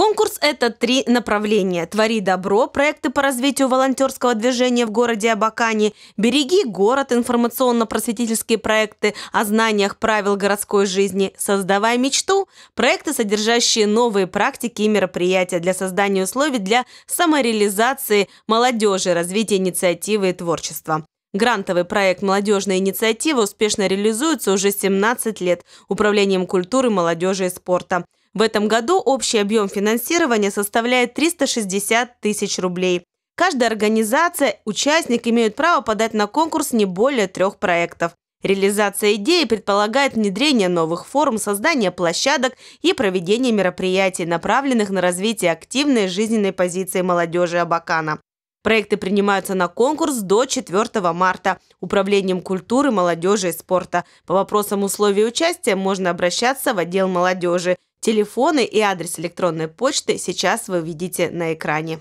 Конкурс – это три направления. «Твори добро» – проекты по развитию волонтерского движения в городе Абакане, «Береги город» – информационно-просветительские проекты о знаниях правил городской жизни, «Создавай мечту» – проекты, содержащие новые практики и мероприятия для создания условий для самореализации молодежи, развития инициативы и творчества. Грантовый проект «Молодежная инициатива» успешно реализуется уже 17 лет Управлением культуры, молодежи и спорта. В этом году общий объем финансирования составляет 360 тысяч рублей. Каждая организация, участник имеют право подать на конкурс не более трех проектов. Реализация идеи предполагает внедрение новых форм, создание площадок и проведение мероприятий, направленных на развитие активной жизненной позиции молодежи Абакана. Проекты принимаются на конкурс до 4 марта Управлением культуры, молодежи и спорта. По вопросам условий участия можно обращаться в отдел молодежи Телефоны и адрес электронной почты сейчас вы видите на экране.